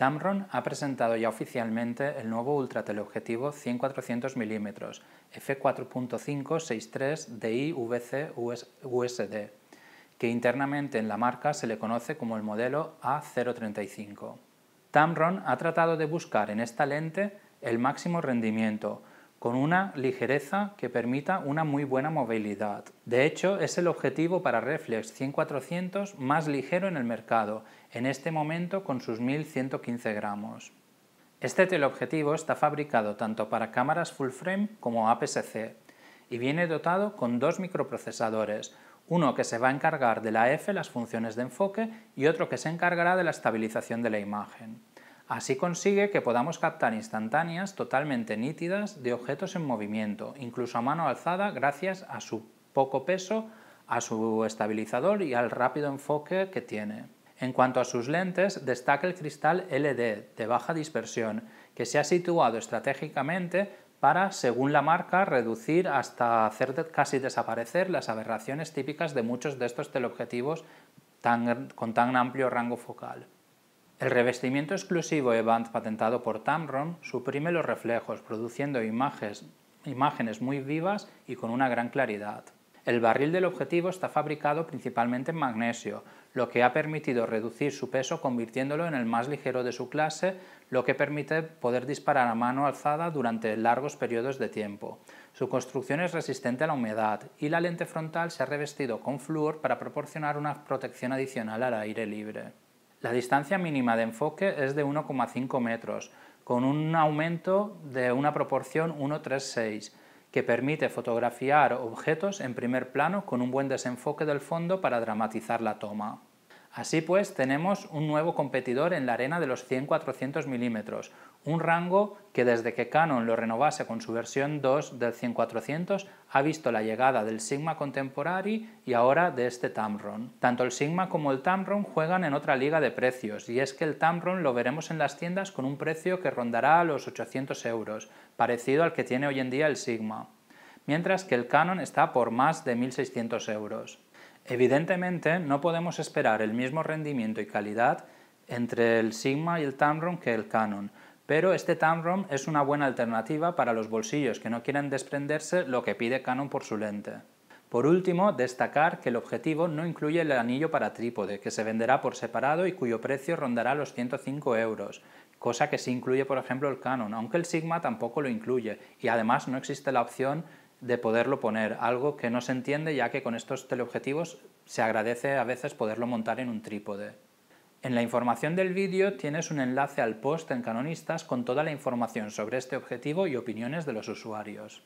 Tamron ha presentado ya oficialmente el nuevo ultrateleobjetivo 100-400mm f4.563DI-VC-USD, que internamente en la marca se le conoce como el modelo A035. Tamron ha tratado de buscar en esta lente el máximo rendimiento, con una ligereza que permita una muy buena movilidad. De hecho, es el objetivo para Reflex 100 más ligero en el mercado, en este momento con sus 1115 gramos. Este teleobjetivo está fabricado tanto para cámaras full frame como APS-C y viene dotado con dos microprocesadores, uno que se va a encargar de la F, las funciones de enfoque, y otro que se encargará de la estabilización de la imagen. Así consigue que podamos captar instantáneas totalmente nítidas de objetos en movimiento, incluso a mano alzada gracias a su poco peso, a su estabilizador y al rápido enfoque que tiene. En cuanto a sus lentes, destaca el cristal LD de baja dispersión, que se ha situado estratégicamente para, según la marca, reducir hasta hacer casi desaparecer las aberraciones típicas de muchos de estos teleobjetivos con tan amplio rango focal. El revestimiento exclusivo Evant patentado por Tamron suprime los reflejos, produciendo imágenes, muy vivas y con una gran claridad. El barril del objetivo está fabricado principalmente en magnesio, lo que ha permitido reducir su peso convirtiéndolo en el más ligero de su clase, lo que permite poder disparar a mano alzada durante largos periodos de tiempo. Su construcción es resistente a la humedad y la lente frontal se ha revestido con flúor para proporcionar una protección adicional al aire libre. La distancia mínima de enfoque es de 1,5 metros, con un aumento de una proporción 136, que permite fotografiar objetos en primer plano con un buen desenfoque del fondo para dramatizar la toma. Así pues, tenemos un nuevo competidor en la arena de los 100-400 milímetros, un rango que desde que Canon lo renovase con su versión 2 del 1400 ha visto la llegada del Sigma Contemporary y ahora de este Tamron. Tanto el Sigma como el Tamron juegan en otra liga de precios y es que el Tamron lo veremos en las tiendas con un precio que rondará a los 800 euros, parecido al que tiene hoy en día el Sigma, mientras que el Canon está por más de 1600 euros. Evidentemente no podemos esperar el mismo rendimiento y calidad entre el Sigma y el Tamron que el Canon, pero este Tamron es una buena alternativa para los bolsillos que no quieren desprenderse lo que pide Canon por su lente. Por último, destacar que el objetivo no incluye el anillo para trípode, que se venderá por separado y cuyo precio rondará los 105 euros, cosa que sí incluye por ejemplo el Canon, aunque el Sigma tampoco lo incluye, y además no existe la opción de poderlo poner, algo que no se entiende ya que con estos teleobjetivos se agradece a veces poderlo montar en un trípode. En la información del vídeo tienes un enlace al post en Canonistas con toda la información sobre este objetivo y opiniones de los usuarios.